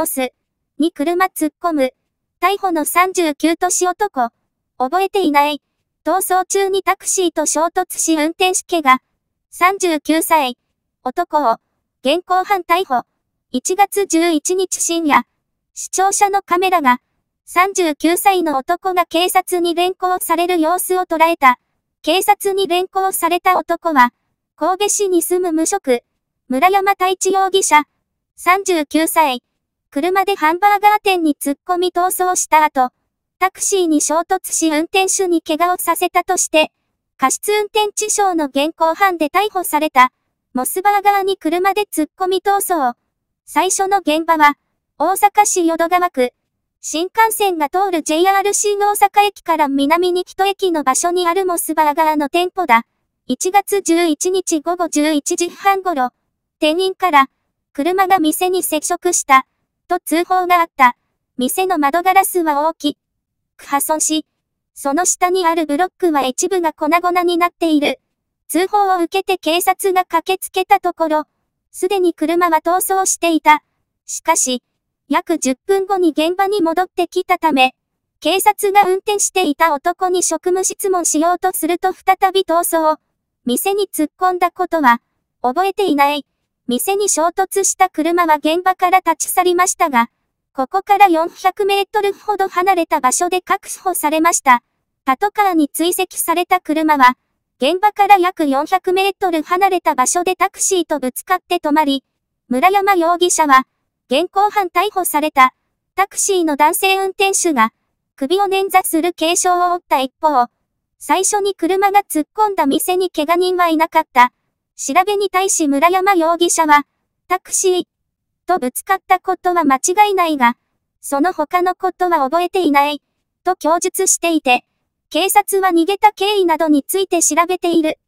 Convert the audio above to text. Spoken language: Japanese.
モス。に車突っ込む。逮捕の39年男。覚えていない。逃走中にタクシーと衝突し運転手怪我。39歳。男を。現行犯逮捕。1月11日深夜。視聴者のカメラが。39歳の男が警察に連行される様子を捉えた。警察に連行された男は、神戸市に住む無職、村山太一容疑者、39歳。車でハンバーガー店に突っ込み逃走した後、タクシーに衝突し運転手に怪我をさせたとして、過失運転致傷の現行犯で逮捕された、モスバーガーに車で突っ込み逃走。最初の現場は、大阪市淀川区。新幹線が通る JR 新大阪駅から南に一駅の場所にあるモスバーガーの店舗だ。1月11日午後11時半頃、店員から、車が店に接触した。と通報があった。店の窓ガラスは大きく破損し、その下にあるブロックは一部が粉々になっている。通報を受けて警察が駆けつけたところ、すでに車は逃走していた。しかし、約10分後に現場に戻ってきたため、警察が運転していた男に職務質問しようとすると再び逃走。店に突っ込んだことは、覚えていない。店に衝突した車は現場から立ち去りましたが、ここから400メートルほど離れた場所で確保されました。パトカーに追跡された車は、現場から約400メートル離れた場所でタクシーとぶつかって止まり、村山容疑者は、現行犯逮捕された、タクシーの男性運転手が、首を捻挫する軽傷を負った一方、最初に車が突っ込んだ店に怪我人はいなかった。調べに対し村山容疑者は、タクシー、とぶつかったことは間違いないが、その他のことは覚えていない、と供述していて、警察は逃げた経緯などについて調べている。